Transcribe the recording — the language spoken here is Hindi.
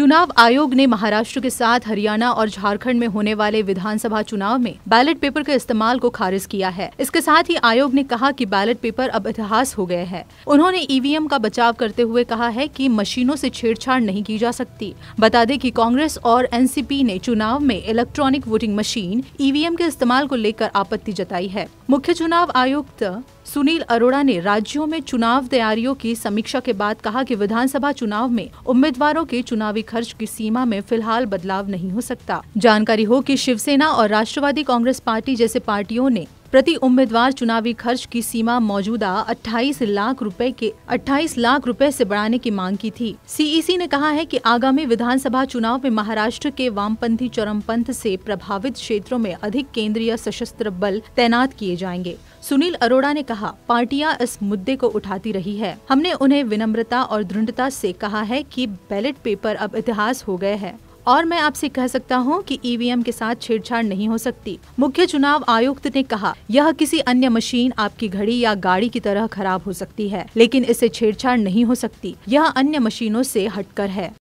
चुनाव आयोग ने महाराष्ट्र के साथ हरियाणा और झारखंड में होने वाले विधानसभा चुनाव में बैलेट पेपर के इस्तेमाल को खारिज किया है इसके साथ ही आयोग ने कहा कि बैलेट पेपर अब इतिहास हो गए हैं उन्होंने ईवीएम का बचाव करते हुए कहा है कि मशीनों से छेड़छाड़ नहीं की जा सकती बता दें कि कांग्रेस और एन ने चुनाव में इलेक्ट्रॉनिक वोटिंग मशीन ईवीएम के इस्तेमाल को लेकर आपत्ति जताई है मुख्य चुनाव आयुक्त सुनील अरोड़ा ने राज्यों में चुनाव तैयारियों की समीक्षा के बाद कहा कि विधानसभा चुनाव में उम्मीदवारों के चुनावी खर्च की सीमा में फिलहाल बदलाव नहीं हो सकता जानकारी हो कि शिवसेना और राष्ट्रवादी कांग्रेस पार्टी जैसे पार्टियों ने प्रति उम्मीदवार चुनावी खर्च की सीमा मौजूदा 28 लाख रुपए के 28 लाख रुपए से बढ़ाने की मांग की थी सीईसी e ने कहा है कि आगामी विधानसभा चुनाव में महाराष्ट्र के वामपंथी चरमपंथ से प्रभावित क्षेत्रों में अधिक केंद्रीय सशस्त्र बल तैनात किए जाएंगे सुनील अरोड़ा ने कहा पार्टियां इस मुद्दे को उठाती रही है हमने उन्हें विनम्रता और दृढ़ता से कहा है कि बैलेट पेपर अब इतिहास हो गए हैं और मैं आपसे कह सकता हूं कि ईवीएम e के साथ छेड़छाड़ नहीं हो सकती मुख्य चुनाव आयुक्त ने कहा यह किसी अन्य मशीन आपकी घड़ी या गाड़ी की तरह खराब हो सकती है लेकिन इससे छेड़छाड़ नहीं हो सकती यह अन्य मशीनों से हटकर है